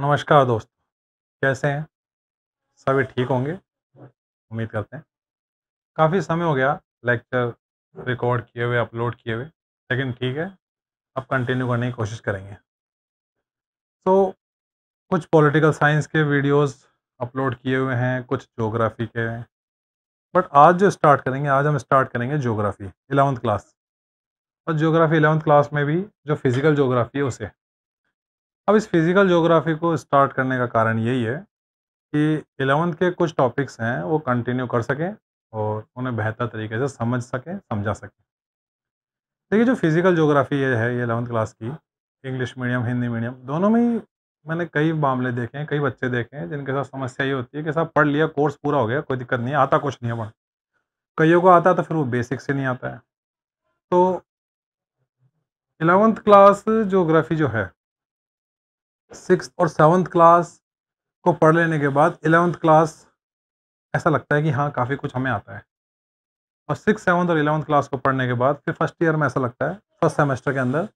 नमस्कार दोस्त कैसे हैं सभी ठीक होंगे उम्मीद करते हैं काफ़ी समय हो गया लेक्चर रिकॉर्ड किए हुए अपलोड किए हुए लेकिन ठीक है अब कंटिन्यू करने की कोशिश करेंगे तो so, कुछ पॉलिटिकल साइंस के वीडियोस अपलोड किए हुए हैं कुछ जोग्राफ़ी के हैं बट आज जो स्टार्ट करेंगे आज हम स्टार्ट करेंगे जोग्राफ़ी एलेवंथ क्लास और जोग्राफ़ी एलेवंथ क्लास में भी जो फिज़िकल जोग्राफ़ी है उसे अब इस फिज़िकल जोग्राफ़ी को स्टार्ट करने का कारण यही है कि एलेवंथ के कुछ टॉपिक्स हैं वो कंटिन्यू कर सकें और उन्हें बेहतर तरीके से समझ सकें समझा सकें देखिए जो फिज़िकल ज्योग्राफी ये है ये एलेवंथ क्लास की इंग्लिश मीडियम हिंदी मीडियम दोनों में ही मैंने कई मामले देखे हैं कई बच्चे देखे हैं जिनके साथ समस्या ये होती है कि साहब पढ़ लिया कोर्स पूरा हो गया कोई दिक्कत नहीं आता कुछ नहीं है कईयों को आता तो फिर वो बेसिक से नहीं आता है तो एलेवंथ क्लास जोग्राफ़ी जो है सिक्स और सेवन्थ क्लास को पढ़ लेने के बाद एलेवंथ क्लास ऐसा लगता है कि हाँ काफ़ी कुछ हमें आता है और सिक्स सेवन्थ और एलेवंथ क्लास को पढ़ने के बाद फिर फर्स्ट ईयर में ऐसा लगता है फर्स्ट सेमेस्टर के अंदर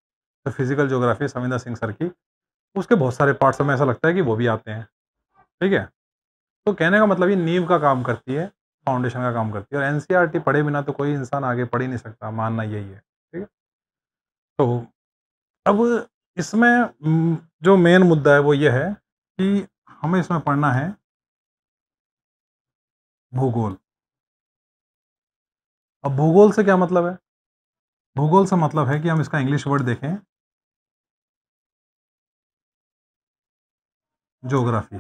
तो physical geography Saminder Singh sir की उसके बहुत सारे पार्ट्स हमें ऐसा लगता है कि वो भी आते हैं ठीक है तो कहने का मतलब ये नींव का काम करती है फाउंडेशन का काम करती है और एन पढ़े बिना तो कोई इंसान आगे पढ़ ही नहीं सकता मानना यही है ठीक है तो अब इसमें जो मेन मुद्दा है वो ये है कि हमें इसमें पढ़ना है भूगोल अब भूगोल से क्या मतलब है भूगोल से मतलब है कि हम इसका इंग्लिश वर्ड देखें ज्योग्राफी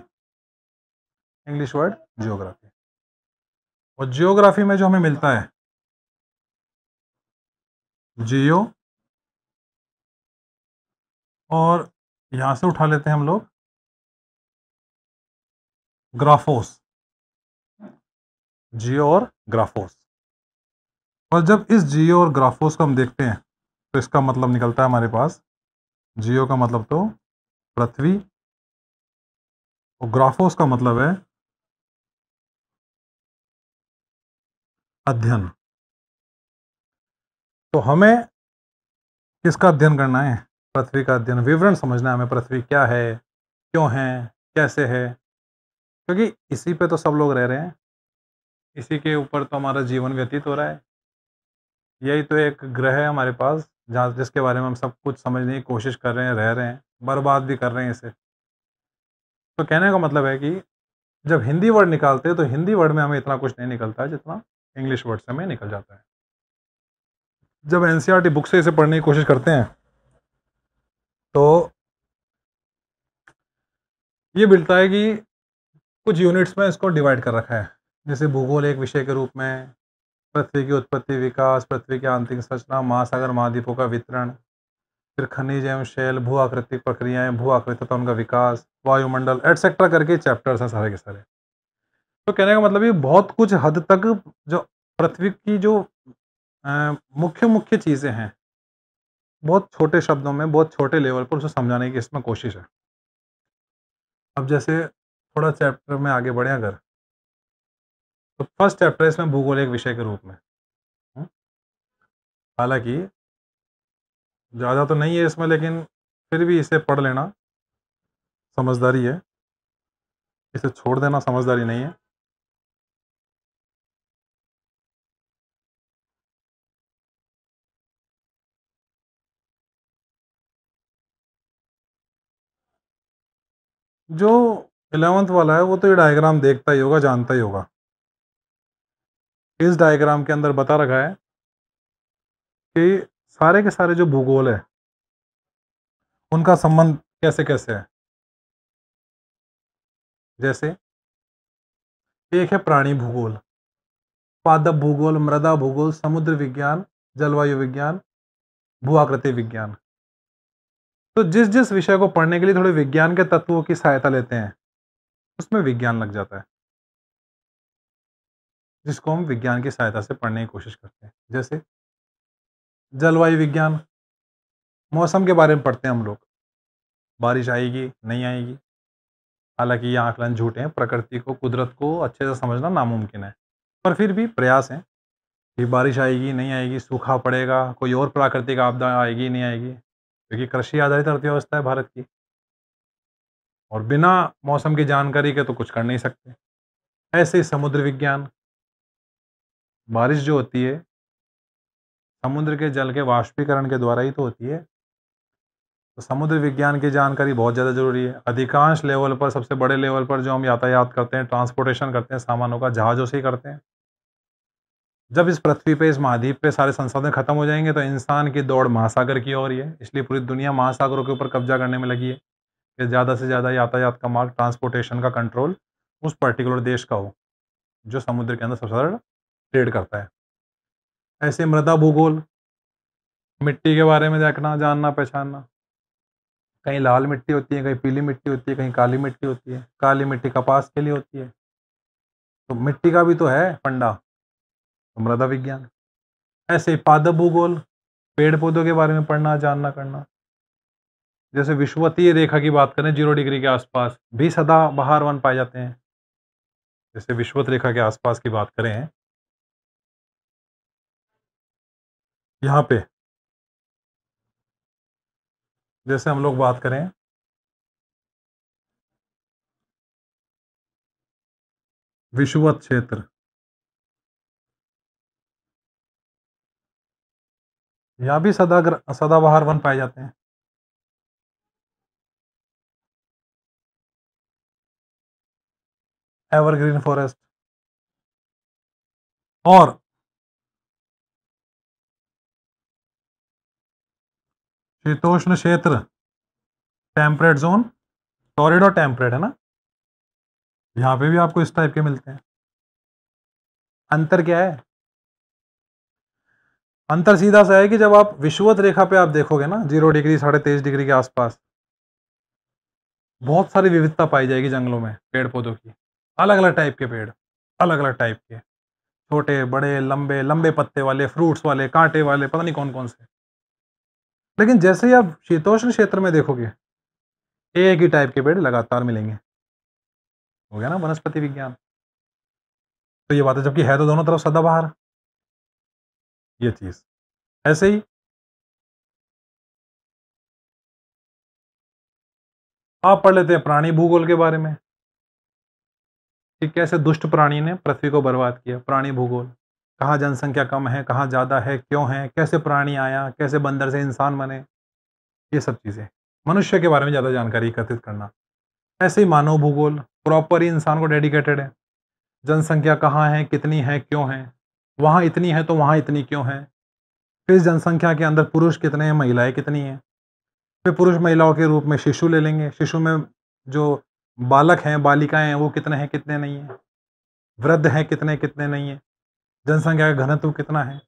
इंग्लिश वर्ड जियोग्राफी और जियोग्राफी में जो हमें मिलता है जियो और यहाँ से उठा लेते हैं हम लोग ग्राफोस जियो और ग्राफोस और जब इस जियो और ग्राफोस को हम देखते हैं तो इसका मतलब निकलता है हमारे पास जियो का मतलब तो पृथ्वी और ग्राफोस का मतलब है अध्ययन तो हमें किसका अध्ययन करना है पृथ्वी का अध्ययन विवरण समझना है हमें पृथ्वी क्या है क्यों है कैसे है क्योंकि इसी पे तो सब लोग रह रहे हैं इसी के ऊपर तो हमारा जीवन व्यतीत हो रहा है यही तो एक ग्रह है हमारे पास जहाँ जिसके बारे में हम सब कुछ समझने की कोशिश कर रहे हैं रह रहे हैं बर्बाद भी कर रहे हैं इसे तो कहने का मतलब है कि जब हिंदी वर्ड निकालते हैं तो हिंदी वर्ड में हमें इतना कुछ नहीं निकलता है जितना इंग्लिश वर्ड से हमें निकल जाता है जब एन बुक से इसे पढ़ने की कोशिश करते हैं तो ये मिलता है कि कुछ यूनिट्स में इसको डिवाइड कर रखा है जैसे भूगोल एक विषय के रूप में पृथ्वी की उत्पत्ति विकास पृथ्वी की आंतरिक संरचना महासागर महाद्वीपों का वितरण फिर खनिज एवं शैल भू आकृतिक प्रक्रियाएं भू आकृति तथा उनका विकास वायुमंडल एटसेट्रा करके चैप्टर्स हैं सारे के सारे तो कहने का मतलब ये बहुत कुछ हद तक जो पृथ्वी की जो मुख्य मुख्य चीज़ें हैं बहुत छोटे शब्दों में बहुत छोटे लेवल पर उसे समझाने की इसमें कोशिश है अब जैसे थोड़ा चैप्टर में आगे बढ़े अगर तो फर्स्ट चैप्टर है इसमें भूगोल एक विषय के रूप में हम्म। हालांकि ज़्यादा तो नहीं है इसमें लेकिन फिर भी इसे पढ़ लेना समझदारी है इसे छोड़ देना समझदारी नहीं है जो एलेवंथ वाला है वो तो ये डायग्राम देखता ही होगा जानता ही होगा इस डायग्राम के अंदर बता रखा है कि सारे के सारे जो भूगोल है उनका संबंध कैसे कैसे है जैसे एक है प्राणी भूगोल पादप भूगोल मृदा भूगोल समुद्र विज्ञान जलवायु विज्ञान भू आकृति विज्ञान तो जिस जिस विषय को पढ़ने के लिए थोड़े विज्ञान के तत्वों की सहायता लेते हैं उसमें विज्ञान लग जाता है जिसको हम विज्ञान की सहायता से पढ़ने की कोशिश करते हैं जैसे जलवायु विज्ञान मौसम के बारे में पढ़ते हैं हम लोग बारिश आएगी नहीं आएगी हालांकि ये आंकलन झूठे हैं प्रकृति को कुदरत को अच्छे से समझना नामुमकिन है पर फिर भी प्रयास हैं कि बारिश आएगी नहीं आएगी सूखा पड़ेगा कोई और प्राकृतिक आपदा आएगी नहीं आएगी क्योंकि कृषि आधारित अर्थव्यवस्था है भारत की और बिना मौसम की जानकारी के तो कुछ कर नहीं सकते ऐसे ही समुद्र विज्ञान बारिश जो होती है समुद्र के जल के वाष्पीकरण के द्वारा ही तो होती है तो समुद्र विज्ञान की जानकारी बहुत ज़्यादा जरूरी है अधिकांश लेवल पर सबसे बड़े लेवल पर जो हम यातायात करते हैं ट्रांसपोर्टेशन करते हैं सामानों का जहाज़ों से ही करते हैं जब इस पृथ्वी पे इस महाद्वीप पे सारे संसाधन खत्म हो जाएंगे तो इंसान की दौड़ महासागर की ओर ही है इसलिए पूरी दुनिया महासागरों के ऊपर कब्जा करने में लगी है कि ज़्यादा से ज़्यादा यातायात का मार्ग ट्रांसपोर्टेशन का कंट्रोल उस पर्टिकुलर देश का हो जो समुद्र के अंदर सबसे ज़्यादा ट्रेड करता है ऐसे मृदा भूगोल मिट्टी के बारे में देखना जानना पहचानना कहीं लाल मिट्टी होती है कहीं पीली मिट्टी होती है कहीं काली मिट्टी होती है काली मिट्टी कपास के लिए होती है तो मिट्टी का भी तो है फंडा तो मृदा विज्ञान ऐसे पादप भूगोल पेड़ पौधों के बारे में पढ़ना जानना करना जैसे विश्वतीय रेखा की बात करें जीरो डिग्री के आसपास भी सदा बाहर वन पाए जाते हैं जैसे विश्वत रेखा के आसपास की बात करें यहाँ पे जैसे हम लोग बात करें विश्वत क्षेत्र या भी सदागर सदाबहार वन पाए जाते हैं एवरग्रीन फॉरेस्ट और शीतोष्ण क्षेत्र टेम्परेट जोन टॉरिड और टेम्परेट है ना यहाँ पे भी आपको इस टाइप के मिलते हैं अंतर क्या है अंतर सीधा सा है कि जब आप विश्वत रेखा पे आप देखोगे ना जीरो डिग्री साढ़े तेईस डिग्री के आसपास बहुत सारी विविधता पाई जाएगी जंगलों में पेड़ पौधों की अलग अलग टाइप के पेड़ अलग अलग टाइप के छोटे बड़े लंबे लंबे पत्ते वाले फ्रूट्स वाले कांटे वाले पता नहीं कौन कौन से लेकिन जैसे ही आप शीतोष्ण क्षेत्र में देखोगे एक ही टाइप के पेड़ लगातार मिलेंगे हो गया ना वनस्पति विज्ञान तो ये बात है जबकि है तो दोनों तरफ सदाबहार ये चीज़ ऐसे ही आप पढ़ लेते हैं प्राणी भूगोल के बारे में कि कैसे दुष्ट प्राणी ने पृथ्वी को बर्बाद किया प्राणी भूगोल कहाँ जनसंख्या कम है कहाँ ज़्यादा है क्यों है कैसे प्राणी आया कैसे बंदर से इंसान बने ये सब चीज़ें मनुष्य के बारे में ज़्यादा जानकारी एकत्रित करना ऐसे ही मानव भूगोल प्रॉपर ही इंसान को डेडिकेटेड है जनसंख्या कहाँ है कितनी है क्यों है वहाँ इतनी है तो वहाँ इतनी क्यों है फिर जनसंख्या के अंदर पुरुष कितने हैं महिलाएं कितनी हैं फिर पुरुष महिलाओं के रूप में शिशु ले लेंगे शिशु में जो बालक हैं बालिकाएं हैं वो कितने हैं कितने नहीं हैं वृद्ध हैं कितने कितने नहीं हैं जनसंख्या का घनत्व कितना है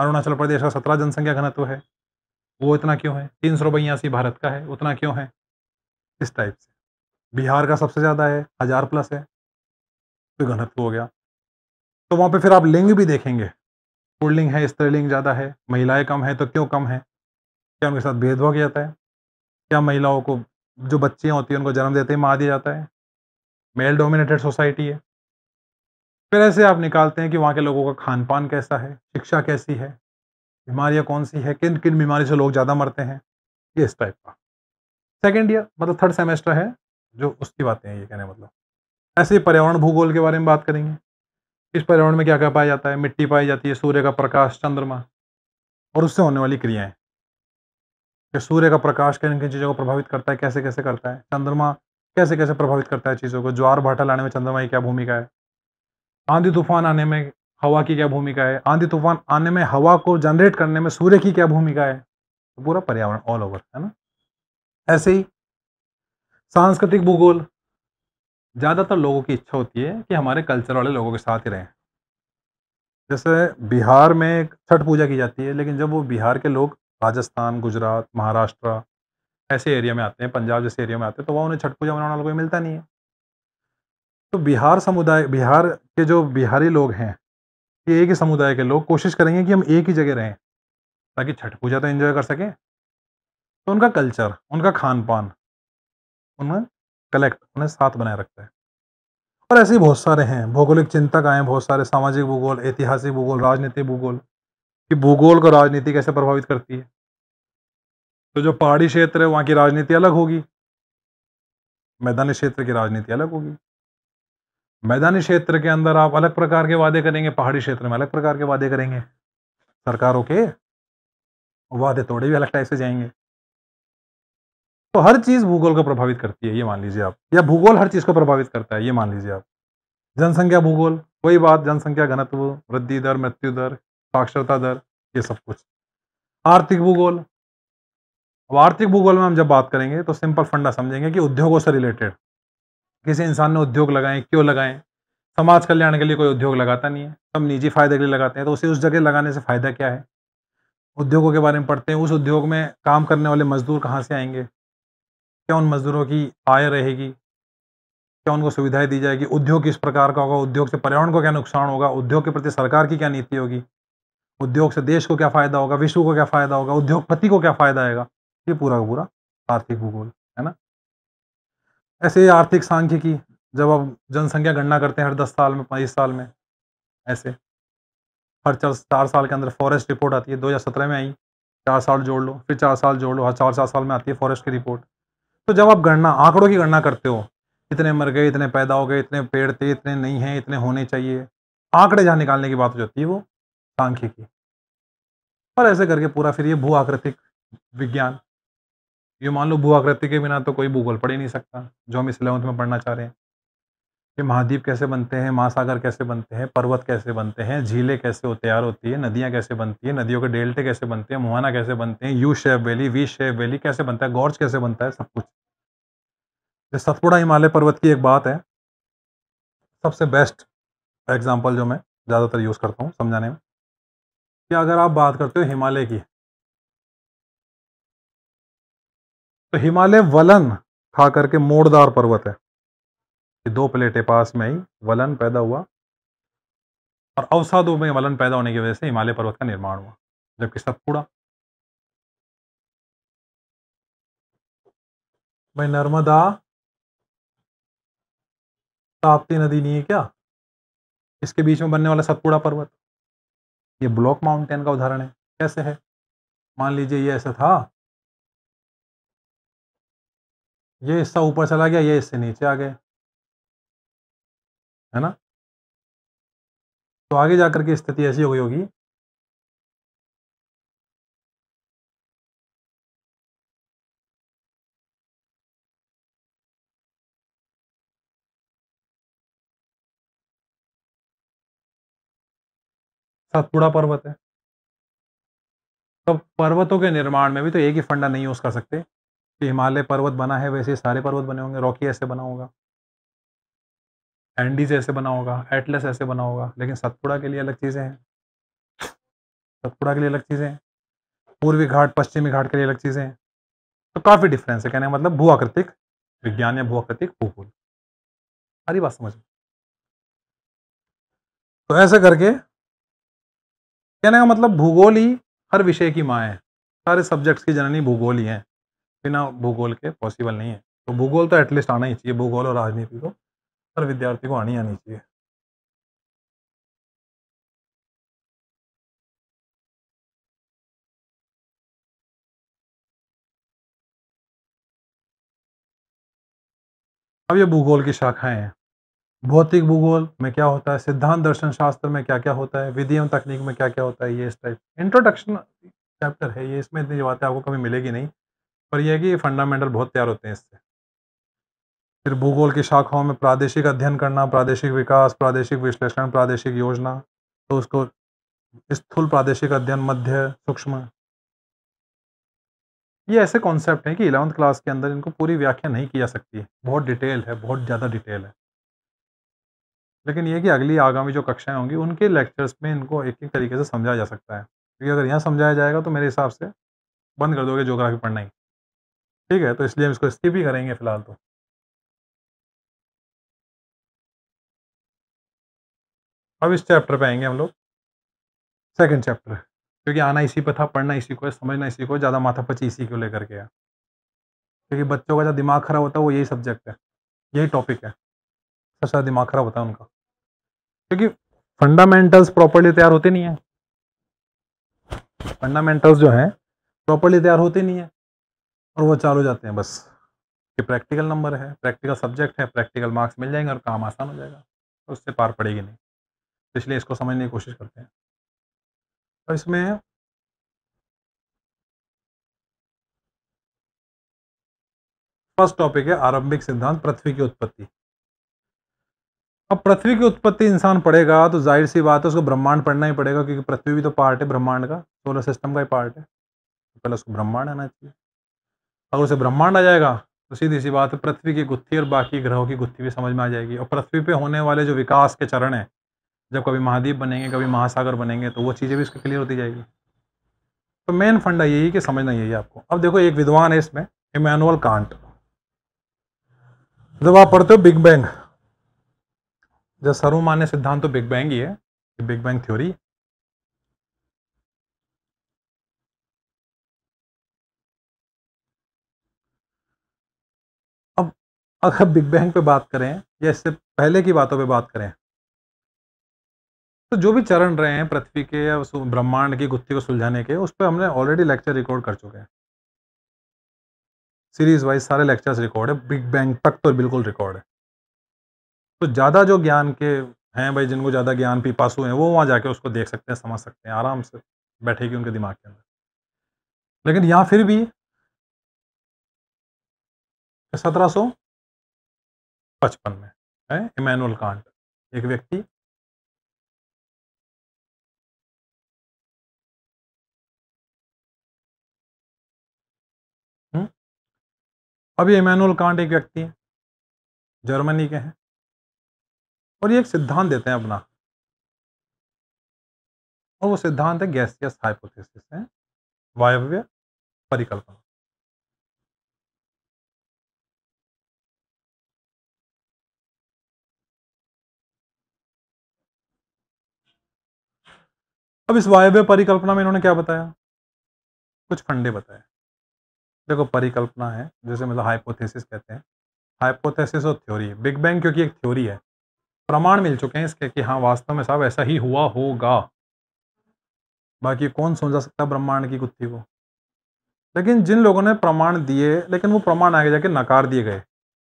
अरुणाचल प्रदेश का सत्रह जनसंख्या घनत्व है वो इतना क्यों है तीन सौ बयासी भारत का है उतना क्यों है इस टाइप से बिहार का सबसे ज़्यादा है हज़ार प्लस है तो घनत्व हो गया तो वहाँ पे फिर आप लिंग भी देखेंगे लिंग है स्त्रीलिंग ज़्यादा है महिलाएं कम है तो क्यों कम है क्या उनके साथ भेदभाव किया जाता है क्या महिलाओं को जो बच्चियाँ होती हैं उनको जन्म देते ही मार दिया जाता है मेल डोमिनेटेड सोसाइटी है फिर ऐसे आप निकालते हैं कि वहाँ के लोगों का खान पान कैसा है शिक्षा कैसी है बीमारियाँ कौन सी है किन किन बीमारी से लोग ज़्यादा मरते हैं ये इस टाइप का सेकेंड ईयर मतलब थर्ड सेमेस्टर है जो उसकी बातें हैं ये कहने मतलब ऐसे ही पर्यावरण भूगोल के बारे में बात करेंगे इस पर्यावरण में क्या क्या पाया जाता है मिट्टी पाई जाती है सूर्य का प्रकाश चंद्रमा और उससे होने वाली क्रियाएं कि सूर्य का प्रकाश किन किन चीज़ों को प्रभावित करता है कैसे कैसे करता है चंद्रमा कैसे कैसे प्रभावित करता है चीज़ों को ज्वार भाटा लाने में चंद्रमा की क्या भूमिका है आंधी तूफान आने में हवा की क्या भूमिका है आंधी तूफान आने में हवा को जनरेट करने में सूर्य की क्या भूमिका है तो पूरा पर्यावरण ऑल ओवर है ना ऐसे ही सांस्कृतिक भूगोल ज़्यादातर लोगों की इच्छा होती है कि हमारे कल्चर वाले लोगों के साथ ही रहें जैसे बिहार में छठ पूजा की जाती है लेकिन जब वो बिहार के लोग राजस्थान गुजरात महाराष्ट्र ऐसे एरिया में आते हैं पंजाब जैसे एरिया में आते हैं तो वह उन्हें छठ पूजा मनाने वाला कोई मिलता नहीं है तो बिहार समुदाय बिहार के जो बिहारी लोग हैं ये एक ही समुदाय के लोग कोशिश करेंगे कि हम एक ही जगह रहें ताकि छठ पूजा तो एंजॉय कर सकें तो उनका कल्चर उनका खान पान उनमें कलेक्ट उन्हें साथ बनाए रखता है और ऐसे ही बहुत सारे हैं भौगोलिक चिंतक आए बहुत सारे सामाजिक भूगोल ऐतिहासिक भूगोल राजनीतिक भूगोल कि भूगोल को राजनीति कैसे प्रभावित करती है तो जो पहाड़ी क्षेत्र है वहाँ की राजनीति अलग होगी मैदानी क्षेत्र की राजनीति अलग होगी मैदानी क्षेत्र के अंदर आप अलग प्रकार के वादे करेंगे पहाड़ी क्षेत्र में अलग प्रकार के वादे करेंगे सरकारों के वादे तोड़े भी अलग टाइप से जाएंगे तो हर चीज़ भूगोल को प्रभावित करती है ये मान लीजिए आप या भूगोल हर चीज़ को प्रभावित करता है ये मान लीजिए आप जनसंख्या भूगोल कोई बात जनसंख्या घनत्व वृद्धि दर मृत्यु दर साक्षरता दर ये सब कुछ आर्थिक भूगोल अब आर्थिक भूगोल में हम जब बात करेंगे तो सिंपल फंडा समझेंगे कि उद्योगों से रिलेटेड किसी इंसान ने उद्योग लगाए क्यों लगाएं समाज कल्याण के लिए कोई उद्योग लगाता नहीं है सब निजी फायदे के लिए लगाते हैं तो उसे उस जगह लगाने से फ़ायदा क्या है उद्योगों के बारे में पढ़ते हैं उस उद्योग में काम करने वाले मजदूर कहाँ से आएंगे क्या उन मजदूरों की आय रहेगी क्या उनको सुविधाएं दी जाएगी उद्योग किस प्रकार का होगा उद्योग से पर्यावरण को क्या नुकसान होगा उद्योग के प्रति सरकार की क्या नीति होगी उद्योग से देश को क्या फ़ायदा होगा विश्व को क्या फ़ायदा होगा उद्योगपति को क्या फ़ायदा आएगा ये पूरा का पूरा आर्थिक भूगोल है ना ऐसे आर्थिक सांख्यिकी जब आप जनसंख्या गणना करते हैं हर दस साल में पाँच साल में ऐसे हर चार चार साल के अंदर फॉरेस्ट रिपोर्ट आती है दो हज़ार सत्रह में आई चार साल जोड़ लो फिर चार साल जोड़ लो हर चार चार साल में आती है फॉरेस्ट की रिपोर्ट तो जब आप गणना आंकड़ों की गणना करते हो इतने मर गए इतने पैदा हो गए इतने पेड़ थे इतने नहीं हैं इतने होने चाहिए आंकड़े जहाँ निकालने की बात हो जाती है वो सांख्यिकी और ऐसे करके पूरा फिर ये भू आकृतिक विज्ञान ये मान लो भू आकृति के बिना तो कोई भूगोल पढ़ ही नहीं सकता जो हम इस इलेवंथ में पढ़ना चाह रहे हैं कि महाद्वीप कैसे बनते हैं महासागर कैसे बनते हैं पर्वत कैसे बनते हैं झीलें कैसे तैयार होती है नदियाँ कैसे बनती है नदियों के डेल्टे कैसे बनते हैं मुहाना कैसे बनते हैं U shape valley V shape valley कैसे बनता है गॉर्ज कैसे बनता है सब कुछ सतपुड़ा हिमालय पर्वत की एक बात है सबसे बेस्ट एग्जाम्पल जो मैं ज़्यादातर यूज़ करता हूँ समझाने में कि अगर आप बात करते हो हिमालय की तो हिमालय वलन खा करके मोड़दार पर्वत है कि दो प्लेटें पास में ही वलन पैदा हुआ और अवसादों में वलन पैदा होने की वजह से हिमालय पर्वत का निर्माण हुआ जबकि सतपुड़ा भाई नर्मदा ताप्ती नदी नहीं है क्या इसके बीच में बनने वाला सतपुड़ा पर्वत ये ब्लॉक माउंटेन का उदाहरण है कैसे है मान लीजिए ये ऐसा था ये हिस्सा ऊपर चला गया ये इससे नीचे आ गए है ना तो आगे जाकर के स्थिति ऐसी हो गई होगी सतपुड़ा पर्वत है तो पर्वतों के निर्माण में भी तो एक ही फंडा नहीं यूज़ कर सकते कि हिमालय पर्वत बना है वैसे सारे पर्वत बने होंगे रॉकी ऐसे बना होगा एंडीज ऐसे बना होगा एटलस ऐसे बना होगा लेकिन सतपुड़ा के लिए अलग चीज़ें हैं सतपुड़ा के लिए अलग चीज़ें हैं पूर्वी घाट पश्चिमी घाट के लिए अलग चीज़ें हैं तो काफ़ी डिफरेंस है कहने का मतलब भूआकृतिक विज्ञान या भूआकृतिक भूगोल सारी बात समझ तो ऐसे करके कहने का मतलब भूगोल ही हर विषय की माँ है सारे सब्जेक्ट्स की जननी भूगोल ही है बिना भूगोल के पॉसिबल नहीं है तो भूगोल तो एटलीस्ट आना ही चाहिए भूगोल और राजनीति को तो हर विद्यार्थी को आनी आनी चाहिए अब ये भूगोल की शाखाएं हैं भौतिक भूगोल में क्या होता है सिद्धांत दर्शन शास्त्र में क्या क्या होता है विधि एवं तकनीक में क्या क्या होता है ये इस टाइप इंट्रोडक्शन चैप्टर है ये इसमें इतनी बातें आपको कभी मिलेगी नहीं पर यह है कि फंडामेंटल बहुत तैयार होते हैं इससे फिर भूगोल की शाखाओं में प्रादेशिक अध्ययन करना प्रादेशिक विकास प्रादेशिक विश्लेषण प्रादेशिक योजना तो उसको स्थूल प्रादेशिक अध्ययन मध्य सूक्ष्म ये ऐसे कॉन्सेप्ट हैं कि इलेवंथ क्लास के अंदर इनको पूरी व्याख्या नहीं की जा सकती है बहुत डिटेल है बहुत ज़्यादा डिटेल है लेकिन ये कि अगली आगामी जो कक्षाएं होंगी उनके लेक्चर्स में इनको एक एक तरीके से समझाया जा सकता है क्योंकि अगर यहाँ समझाया जाएगा तो मेरे हिसाब से बंद कर दोगे जोग्राफी पढ़ना ही ठीक है तो इसलिए हम इसको स्किप ही करेंगे फिलहाल तो अब इस चैप्टर पे आएंगे हम लोग सेकंड चैप्टर क्योंकि आना इसी पे था पढ़ना इसी को है समझना इसी को ज़्यादा माथा पची इसी को लेकर के क्योंकि बच्चों का जो दिमाग खराब होता है वो यही सब्जेक्ट है यही टॉपिक है सबसे ज़्यादा दिमाग खराब होता है उनका क्योंकि फंडामेंटल्स प्रॉपरली तैयार होते नहीं है फंडामेंटल्स जो हैं प्रॉपरली तैयार होते नहीं है और वो चालू जाते हैं बस कि प्रैक्टिकल नंबर है प्रैक्टिकल सब्जेक्ट है प्रैक्टिकल मार्क्स मिल जाएंगे और काम आसान हो जाएगा उससे पार पड़ेगी नहीं तो इसलिए इसको समझने की कोशिश करते हैं और इसमें फर्स्ट टॉपिक है आरंभिक सिद्धांत पृथ्वी की उत्पत्ति अब पृथ्वी की उत्पत्ति इंसान पढ़ेगा तो जाहिर सी बात है उसको ब्रह्मांड पढ़ना ही पड़ेगा क्योंकि पृथ्वी भी तो पार्ट है ब्रह्मांड का सोलर सिस्टम का ही पार्ट है तो पहले उसको ब्रह्मांड आना चाहिए अगर उसे ब्रह्मांड आ जाएगा तो सीधी सी बात है पृथ्वी की गुत्थी और बाकी ग्रहों की गुत्थी भी समझ में आ जाएगी और पृथ्वी पे होने वाले जो विकास के चरण हैं जब कभी महाद्वीप बनेंगे कभी महासागर बनेंगे तो वो चीज़ें भी उसके क्लियर होती जाएगी तो मेन फंडा यही कि समझना यही आपको अब देखो एक विद्वान है इसमें इमानुअल कांट जब आप पढ़ते हो बिग बैंग जब सर्वमान्य सिद्धांत तो बिग बैंग ही है बिग बैंग थ्योरी अब अगर बिग बैंग पे बात करें या इससे पहले की बातों पे बात करें तो जो भी चरण रहे हैं पृथ्वी के या ब्रह्मांड की गुत्थी को सुलझाने के उस पर हमने ऑलरेडी लेक्चर रिकॉर्ड कर चुके हैं सीरीज वाइज सारे लेक्चर्स रिकॉर्ड है बिग बैंग तक तो बिल्कुल रिकॉर्ड है तो ज़्यादा जो ज्ञान के हैं भाई जिनको ज़्यादा ज्ञान पीपासु हैं वो वहाँ जाके उसको देख सकते हैं समझ सकते हैं आराम से बैठेगी उनके दिमाग के अंदर लेकिन यहाँ फिर भी सत्रह सौ पचपन में है इमैनुअल कांट एक व्यक्ति अब ये कांट एक व्यक्ति हैं जर्मनी के हैं और ये एक सिद्धांत देते हैं अपना और वो सिद्धांत है गैसियस हाइपोथेसिस है वायव्य परिकल्पना अब इस वायव्य परिकल्पना में इन्होंने क्या बताया कुछ फंडे बताए देखो परिकल्पना है जैसे मतलब हाइपोथेसिस कहते हैं हाइपोथेसिस और थ्योरी बिग बैंग क्योंकि एक थ्योरी है प्रमाण मिल चुके हैं इसके कि हाँ वास्तव में साहब ऐसा ही हुआ होगा बाकी कौन समझा सकता है ब्रह्मांड की गुत्थी को लेकिन जिन लोगों ने प्रमाण दिए लेकिन वो प्रमाण आगे जाके नकार दिए गए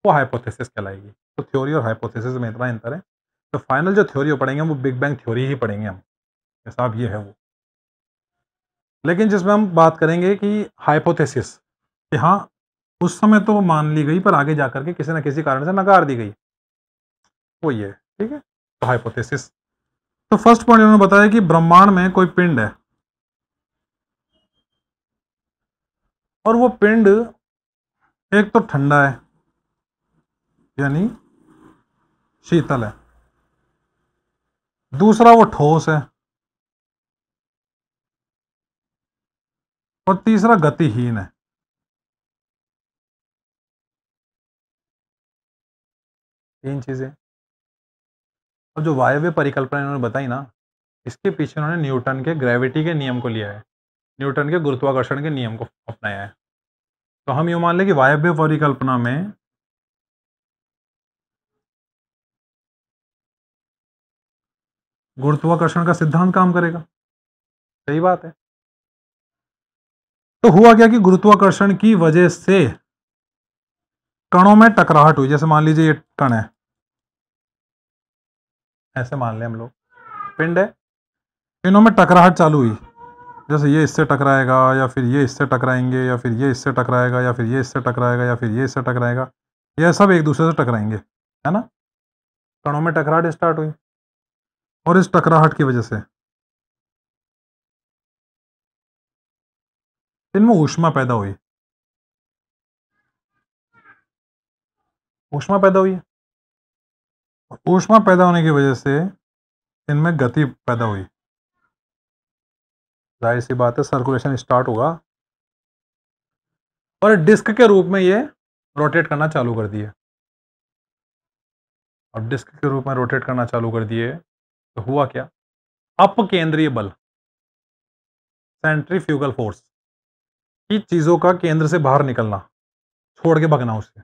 वो हाइपोथेसिस कहलाएगी तो थ्योरी और हाइपोथेसिस में इतना अंतर है तो फाइनल जो थ्योरी पढ़ेंगे वो बिग बैंग थ्योरी ही पढ़ेंगे हम साहब ये है वो लेकिन जिसमें हम बात करेंगे कि हाइपोथेसिस कि हाँ उस समय तो मान ली गई पर आगे जाकर के किसी ना किसी कारण से नकार दी गई वो ये ठीक है तो हाइपोथेसिस तो फर्स्ट पॉइंट इन्होंने बताया कि ब्रह्मांड में कोई पिंड है और वो पिंड एक तो ठंडा है यानी शीतल है दूसरा वो ठोस है और तीसरा गतिहीन है तीन चीज़ें अब जो वायव्य परिकल्पना इन्होंने बताई ना इसके पीछे उन्होंने न्यूटन के ग्रेविटी के नियम को लिया है न्यूटन के गुरुत्वाकर्षण के नियम को अपनाया है तो हम यूँ मान लें कि वायव्य परिकल्पना में गुरुत्वाकर्षण का सिद्धांत काम करेगा सही बात है तो हुआ क्या कि गुरुत्वाकर्षण की वजह से कणों में टकराहट हुई जैसे मान लीजिए ये कण है ऐसे मान लें हम लोग पिंड है पिनों में टकराहट चालू हुई जैसे ये इससे टकराएगा या फिर ये इससे टकराएंगे या फिर ये इससे टकराएगा या फिर ये इससे टकराएगा या फिर ये इससे टकराएगा यह सब एक दूसरे से टकराएंगे है ना कणों में टकराहट स्टार्ट हुई और इस टकराहट की वजह से इनमें ऊष्मा पैदा हुई ऊष्मा पैदा हुई ऊष्मा पैदा होने की वजह से इनमें गति पैदा हुई जाहिर सी बात है सर्कुलेशन स्टार्ट होगा और डिस्क के रूप में ये रोटेट करना चालू कर दिए और डिस्क के रूप में रोटेट करना चालू कर दिए तो हुआ क्या अप केंद्रीय बल सेंट्रीफ्यूगल फोर्स की चीज़ों का केंद्र से बाहर निकलना छोड़ के भगना उससे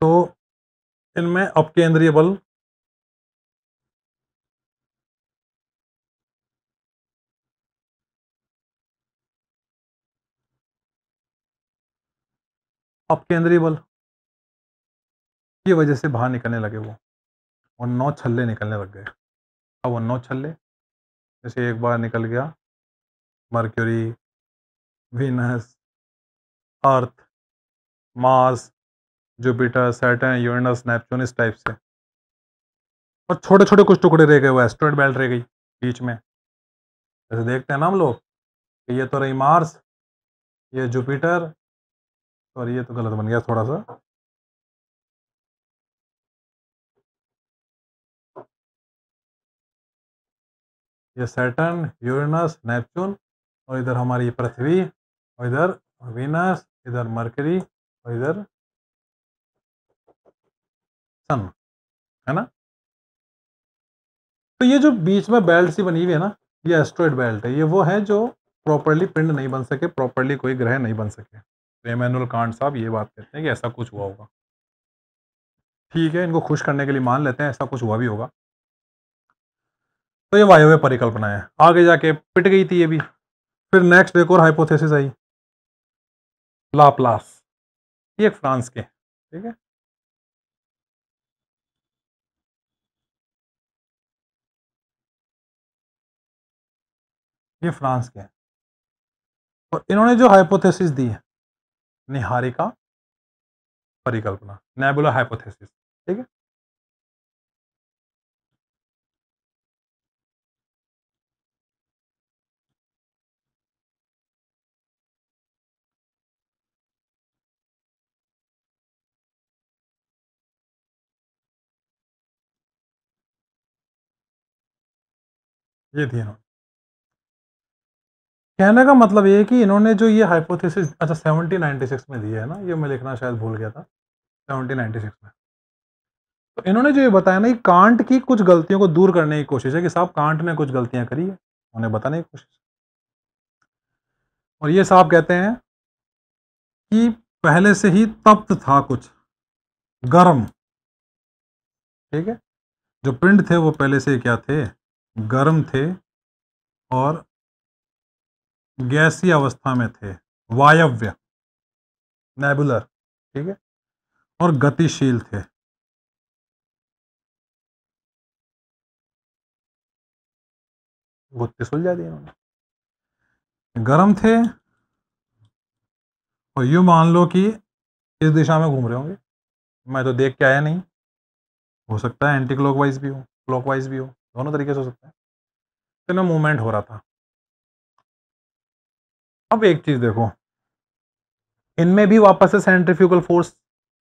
तो इनमें अपकेंद्रीय बल अपकेंद्रीय बल की वजह से बाहर निकलने लगे वो और नौ छल्ले निकलने लग गए अब वो नौ छल्ले जैसे एक बार निकल गया Mercury Venus Earth Mars Jupiter Saturn Uranus Neptune इस टाइप से और छोटे छोटे कुछ टुकड़े रह गए वो एस्ट्रॉइड बेल्ट रह गई बीच में जैसे देखते हैं ना हम लोग कि ये तो रही मार्स ये जुपिटर और ये तो गलत बन गया थोड़ा सा ये सैटन यूरेनस नेपचून और इधर हमारी पृथ्वी और इधर वीनस इधर मरकरी और इधर सन है ना तो ये जो बीच में बेल्ट सी बनी हुई है ना ये एस्ट्रॉइड बेल्ट है ये वो है जो प्रॉपरली पिंड नहीं बन सके प्रॉपरली कोई ग्रह नहीं बन सके तो कांड साहब ये बात कहते हैं कि ऐसा कुछ हुआ होगा ठीक है इनको खुश करने के लिए मान लेते हैं ऐसा कुछ हुआ भी होगा तो ये वायव्य परिकल्पना है आगे जाके पिट गई थी ये भी फिर नेक्स्ट एक और हाइपोथेसिस आई लाप्लास ये एक फ्रांस के ठीक है ये फ्रांस के हैं और तो इन्होंने जो हाइपोथेसिस दी है निहारिका परिकल्पना नेबुला हाइपोथेसिस ठीक है ये थी इन्होंने कहने का मतलब ये कि इन्होंने जो ये हाइपोथेसिस अच्छा सेवनटीन नाइन्टी सिक्स में दिया है ना ये मैं लिखना शायद भूल गया था सेवनटीन नाइन्टी सिक्स में तो इन्होंने जो ये बताया ना कि कांट की कुछ गलतियों को दूर करने की कोशिश है कि साहब कांट ने कुछ गलतियां करी है उन्हें बताने की कोशिश और ये साहब कहते हैं कि पहले से ही तप्त था कुछ गर्म ठीक है जो प्रिंट थे वो पहले से क्या थे गर्म थे और गैसीय अवस्था में थे वायव्य नेबुलर ठीक है और गतिशील थे गुत्ती सुलझा दी उन्होंने गर्म थे और यू मान लो कि इस दिशा में घूम रहे होंगे मैं तो देख के आया नहीं हो सकता है एंटी क्लॉकवाइज भी हो क्लॉकवाइज भी हो दोनों तरीके से हो सकता है इतना मूवमेंट हो रहा था अब एक चीज देखो इनमें भी वापस से सेंट्रीफ्यूगल फोर्स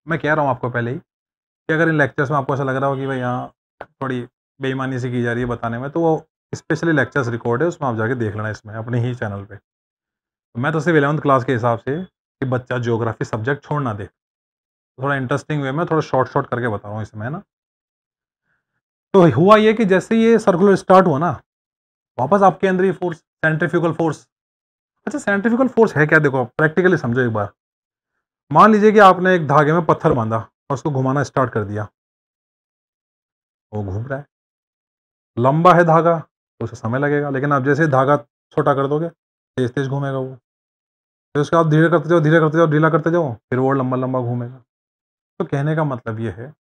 मैं कह रहा हूँ आपको पहले ही कि अगर इन लेक्चर्स में आपको ऐसा लग रहा हो कि भाई यहाँ थोड़ी बेईमानी से की जा रही है बताने में तो वो स्पेशली लेक्चर्स रिकॉर्ड है उसमें आप जाके देख लेना इसमें अपने ही चैनल पे तो मैं तो सिर्फ एलेवंथ क्लास के हिसाब से कि बच्चा जियोग्राफी सब्जेक्ट छोड़ ना दे थोड़ा इंटरेस्टिंग वे में थोड़ा शॉर्ट शॉर्ट करके बता रहा हूँ इसमें ना तो हुआ ये कि जैसे ये सर्कुलर स्टार्ट हुआ ना वापस आपके अंदर ये फोर्स सेंट्रीफ्यूगल फोर्स अच्छा साइंटिफिकल फोर्स है क्या देखो प्रैक्टिकली समझो एक बार मान लीजिए कि आपने एक धागे में पत्थर बांधा और उसको घुमाना स्टार्ट कर दिया वो घूम रहा है लंबा है धागा तो उसे समय लगेगा लेकिन आप जैसे धागा छोटा कर दोगे तेज तेज घूमेगा वो फिर उसके आप धीरे करते जाओ धीरे करते जाओ ढीला करते जाओ फिर वो लंबा लंबा घूमेगा तो कहने का मतलब ये है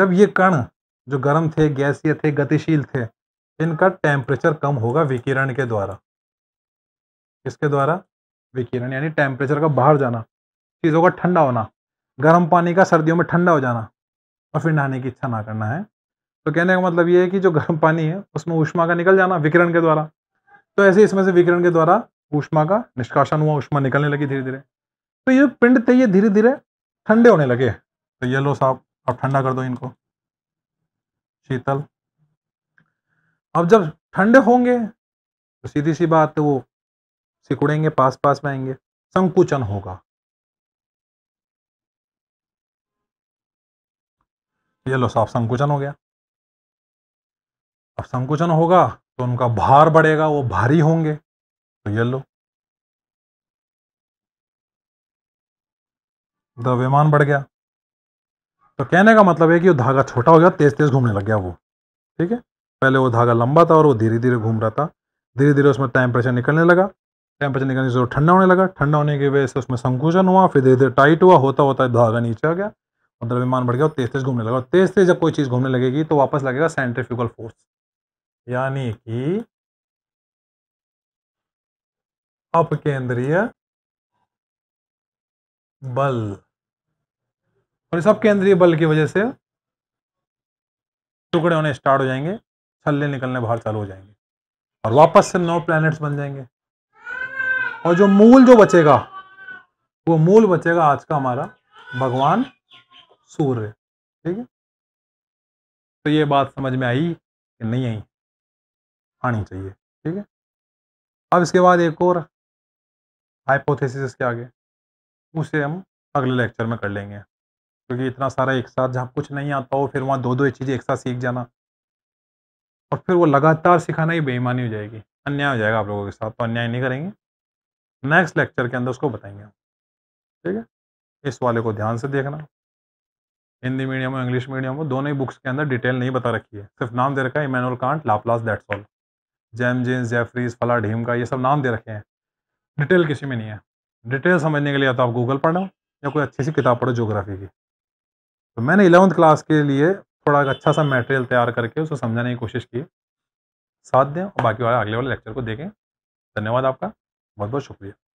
जब ये कण जो गर्म थे गैसीय थे गतिशील थे इनका टेम्परेचर कम होगा विकिरण के द्वारा किसके द्वारा विकिरण यानी टेम्परेचर का बाहर जाना चीज़ों का ठंडा होना गर्म पानी का सर्दियों में ठंडा हो जाना और फिर नहाने की इच्छा ना करना है तो कहने का मतलब ये है कि जो गर्म पानी है उसमें ऊष्मा का निकल जाना विकिरण के द्वारा तो ऐसे इसमें से विकिरण के द्वारा ऊष्मा का निष्कासन हुआ ऊष्मा निकलने लगी धीरे धीरे तो ये पिंड थे ये धीरे धीरे ठंडे होने लगे तो ये लो साहब अब ठंडा कर दो इनको शीतल अब जब ठंडे होंगे तो सीधी सी बात है वो सिकुड़ेंगे पास पास में आएंगे संकुचन होगा ये लो साफ संकुचन हो गया अब संकुचन होगा तो उनका भार बढ़ेगा वो भारी होंगे तो ये लो विमान बढ़ गया तो कहने का मतलब है कि वो धागा छोटा हो गया तेज तेज घूमने लग गया वो ठीक है पहले वो धागा लंबा था और वो धीरे धीरे घूम रहा था धीरे धीरे उसमें टेम्परेचर निकलने लगा टेम्परेचर निकलने से ठंडा होने लगा ठंडा होने की वजह से उसमें संकुचन हुआ फिर धीरे धीरे टाइट हुआ होता होता धागा नीचे आ गया और मतलब द्रव्यमान बढ़ गया और तेज तेज घूमने लगा और तेज तेज जब कोई चीज़ घूमने लगेगी तो वापस लगेगा सेंट्रीफ्यूगल फोर्स यानी कि अपकेंद्रीय बल और इस अपकेंद्रीय बल की वजह से टुकड़े होने स्टार्ट हो जाएंगे छल्ले निकलने बाहर चालू हो जाएंगे और वापस से नौ प्लैनेट्स बन जाएंगे और जो मूल जो बचेगा वो मूल बचेगा आज का हमारा भगवान सूर्य ठीक है तो ये बात समझ में आई कि नहीं आई आनी चाहिए ठीक है अब इसके बाद एक और हाइपोथेसिस के आगे उसे हम अगले लेक्चर में कर लेंगे क्योंकि इतना सारा एक साथ जहाँ कुछ नहीं आता हो फिर वहाँ दो दो चीज़ें एक साथ सीख जाना और फिर वो लगातार सिखाना ही बेईमानी हो जाएगी अन्याय हो जाएगा आप लोगों के साथ तो अन्याय नहीं करेंगे नेक्स्ट लेक्चर के अंदर उसको बताएंगे ठीक है इस वाले को ध्यान से देखना हिंदी मीडियम और इंग्लिश मीडियम में दोनों ही बुक्स के अंदर डिटेल नहीं बता रखी है सिर्फ नाम दे रखा है Immanuel Kant Laplace that's all James Jeans Jeffreys फला ढीम का ये सब नाम दे रखे हैं डिटेल किसी में नहीं है डिटेल समझने के लिए या तो आप गूगल पढ़ो या कोई अच्छी सी किताब पढ़ो जोग्राफी की तो मैंने इलेवंथ क्लास के लिए थोड़ा अच्छा सा मटेरियल तैयार करके उसको समझाने की कोशिश की साथ दें और बाकी वाले अगले वाले लेक्चर को देखें धन्यवाद आपका बहुत बहुत शुक्रिया